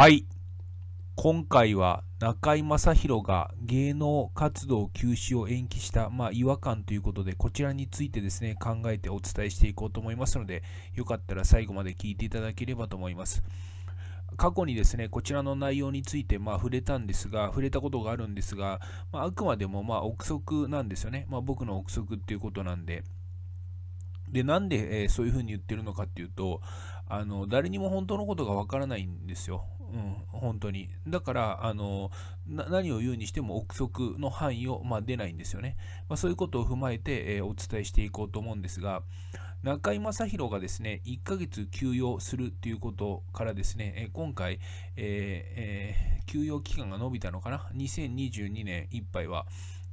はい。今回は中居正広が芸能活動休止を延期した、まあ、違和感ということで、こちらについてですね、考えてお伝えしていこうと思いますので、よかったら最後まで聞いていただければと思います。過去にですね、こちらの内容について、まあ、触れたんですが、触れたことがあるんですが、まあ、あくまでも、まあ、憶測なんですよね。まあ、僕の憶測っていうことなんで。で、なんで、えー、そういうふうに言ってるのかっていうと、あの、誰にも本当のことがわからないんですよ。うん、本当に。だから、あの、何を言うにしても憶測の範囲を、まあ、出ないんですよね。まあ、そういうことを踏まえて、えー、お伝えしていこうと思うんですが、中井正広がですね、1ヶ月休養するということからですね、えー、今回、えーえー、休養期間が延びたのかな、2022年いっぱいは、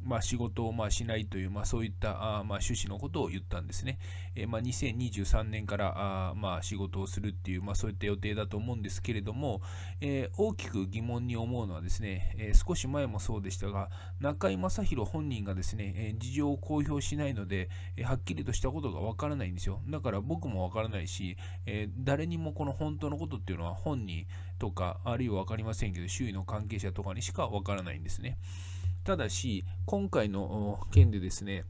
まあ、仕事をまあしないという、まあ、そういったあまあ趣旨のことを言ったんですね。えー、まあ、2023年からあまあ仕事をするっていう、まあ、そういった予定だと思うんですけれども、えー、大きく疑問に思うのはですね、えー、少し前もそうでしたが、中井正宏本人がですね、えー、事情を公表しないので、えー、はっきりとしたことがわからないんですよ。だから僕もわからないし、えー、誰にもこの本当のことっていうのは本人とか、あるいはわかりませんけど、周囲の関係者とかにしかわからないんですね。ただし、今回の件でですね、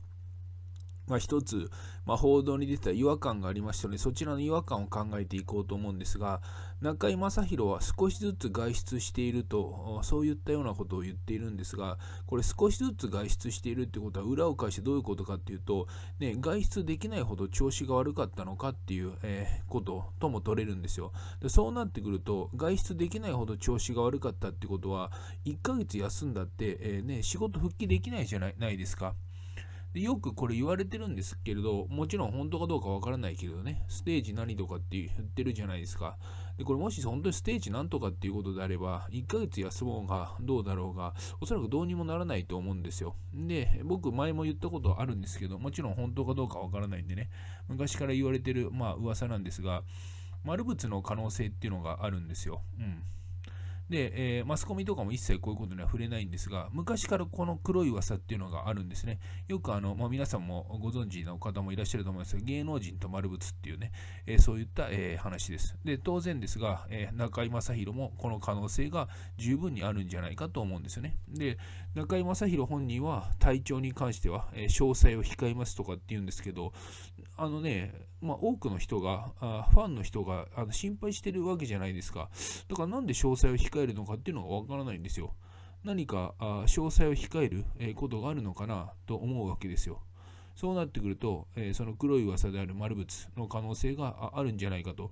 まあ、一つ、まあ、報道に出てた違和感がありましたので、そちらの違和感を考えていこうと思うんですが、中居正広は少しずつ外出していると、そういったようなことを言っているんですが、これ少しずつ外出しているってことは裏を返してどういうことかっていうと、ね、外出できないほど調子が悪かったのかっていう、えー、こととも取れるんですよで。そうなってくると、外出できないほど調子が悪かったってことは、1ヶ月休んだって、えー、ね、仕事復帰できないじゃないないですか。でよくこれ言われてるんですけれど、もちろん本当かどうかわからないけどね、ステージ何とかって言ってるじゃないですか。で、これもし本当にステージ何とかっていうことであれば、1ヶ月休もうがどうだろうが、おそらくどうにもならないと思うんですよ。で、僕前も言ったことあるんですけど、もちろん本当かどうかわからないんでね、昔から言われてる、まあ噂なんですが、丸物の可能性っていうのがあるんですよ。うん。で、えー、マスコミとかも一切こういうことには触れないんですが、昔からこの黒い噂っていうのがあるんですね。よくあの、まあ、皆さんもご存知の方もいらっしゃると思いますが、芸能人と丸物っていうね、えー、そういった、えー、話です。で、当然ですが、え中井正宏もこの可能性が十分にあるんじゃないかと思うんですよね。で、中井正宏本人は体調に関しては、え詳細を控えますとかって言うんですけど、あのね、まあ、多くの人が、あファンの人があの心配してるわけじゃないですか。だからなんで詳細を控控えるのかっていうのがわからないんですよ。何か詳細を控えることがあるのかなと思うわけですよ。そうなってくると、その黒い噂である丸物の可能性があるんじゃないかと、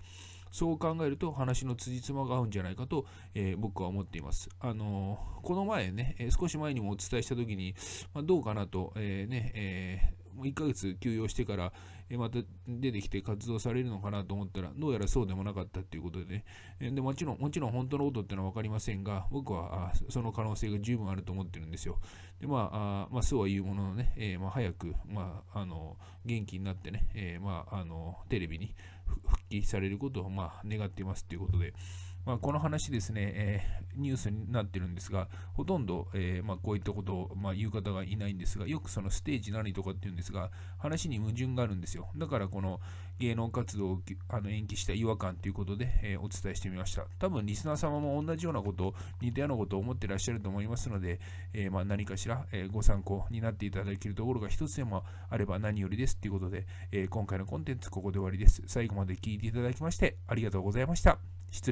そう考えると話の辻褄が合うんじゃないかと、え僕は思っています。あのこの前ね、少し前にもお伝えした時に、まどうかなと、えねもう1ヶ月休養してから、えまた出てきて活動されるのかなと思ったら、どうやらそうでもなかったっていうことでね、えでもちろん、もちろん本当のことってのは分かりませんが、僕はあその可能性が十分あると思ってるんですよ。で、まあ、あまあ、そうは言うもののね、えー、まあ、早く、まあ、あの、元気になってね、えー、まあ、あの、テレビに復帰されることを、まあ、願っていますっていうことで、まあ、この話ですね、えー、ニュースになってるんですが、ほとんど、えー、まあ、こういったことを、まあ、言う方がいないんですが、よくそのステージ何とかっていうんですが、話に矛盾があるんですよ。だからこの芸能活動をあの延期した違和感ということで、えー、お伝えしてみました。多分リスナー様も同じようなこと、似たようなことを思ってらっしゃると思いますので、えまあ、何かしら、えご参考になっていただけるところが一つでもあれば何よりですということで、え今回のコンテンツここで終わりです。最後まで聞いていただきましてありがとうございました。失礼